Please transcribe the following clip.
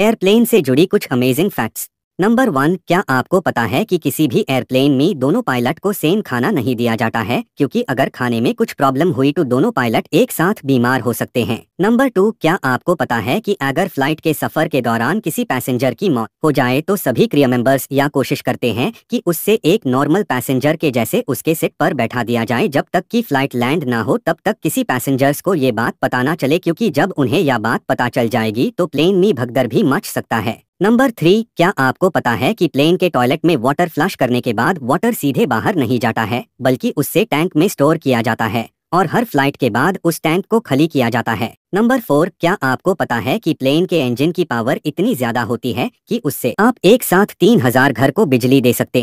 airplane से जुड़ी कुछ अमेजिंग फैक्ट्स नंबर वन क्या आपको पता है कि किसी भी एयरप्लेन में दोनों पायलट को सेम खाना नहीं दिया जाता है क्योंकि अगर खाने में कुछ प्रॉब्लम हुई तो दोनों पायलट एक साथ बीमार हो सकते हैं नंबर टू क्या आपको पता है कि अगर फ्लाइट के सफर के दौरान किसी पैसेंजर की मौत हो जाए तो सभी क्रिया मेंबर्स या कोशिश करते हैं की उससे एक नॉर्मल पैसेंजर के जैसे उसके सिट पर बैठा दिया जाए जब तक की फ्लाइट लैंड ना हो तब तक किसी पैसेंजर्स को ये बात पता ना चले क्यूँकी जब उन्हें यह बात पता चल जाएगी तो प्लेन में भगदर भी मच सकता है नंबर थ्री क्या आपको पता है कि प्लेन के टॉयलेट में वाटर फ्लश करने के बाद वाटर सीधे बाहर नहीं जाता है बल्कि उससे टैंक में स्टोर किया जाता है और हर फ्लाइट के बाद उस टैंक को खाली किया जाता है नंबर फोर क्या आपको पता है कि प्लेन के इंजन की पावर इतनी ज्यादा होती है कि उससे आप एक साथ तीन हजार घर को बिजली दे सकते